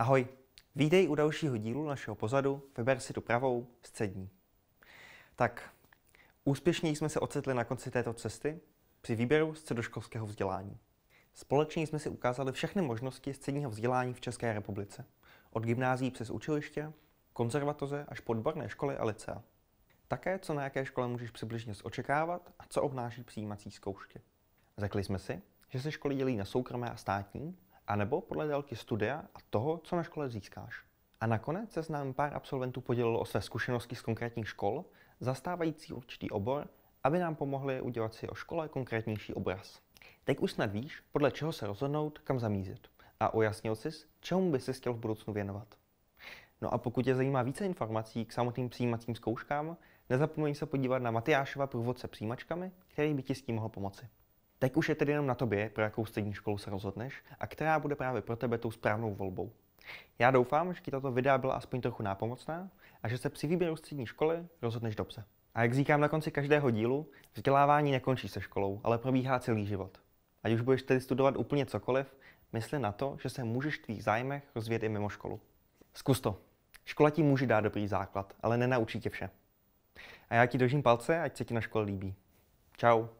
Ahoj, vítej u dalšího dílu našeho pozadu Vyber si tu pravou střední. Tak, úspěšně jsme se ocitli na konci této cesty při výběru středoškolského vzdělání. Společně jsme si ukázali všechny možnosti středního vzdělání v České republice. Od gymnází přes učiliště, konzervatoře až po odborné školy a licea. Také, co na jaké škole můžeš přibližně očekávat a co obnáší přijímací zkoušky. Řekli jsme si, že se školy dělí na soukromé a státní anebo podle délky studia a toho, co na škole získáš. A nakonec se s námi pár absolventů podělilo o své zkušenosti z konkrétních škol, zastávající určitý obor, aby nám pomohli udělat si o škole konkrétnější obraz. Teď už snad víš, podle čeho se rozhodnout, kam zamířit a ujasnil sis, čemu by se chtěl v budoucnu věnovat. No a pokud tě zajímá více informací k samotným přijímacím zkouškám, nezapomeň se podívat na Matyášova průvodce přijímačkami, který by ti s tím mohl pomoci. Teď už je tedy jenom na tobě, pro jakou střední školu se rozhodneš a která bude právě pro tebe tou správnou volbou. Já doufám, že ti tato videa byla aspoň trochu nápomocná a že se při výběru střední školy rozhodneš dobře. A jak říkám na konci každého dílu, vzdělávání nekončí se školou, ale probíhá celý život. Ať už budeš tedy studovat úplně cokoliv, mysli na to, že se můžeš v tvých zájmech rozvíjet i mimo školu. Zkus to. Škola ti může dát dobrý základ, ale nenaučí tě vše. A já ti držím palce, ať se ti na škole líbí. Ciao.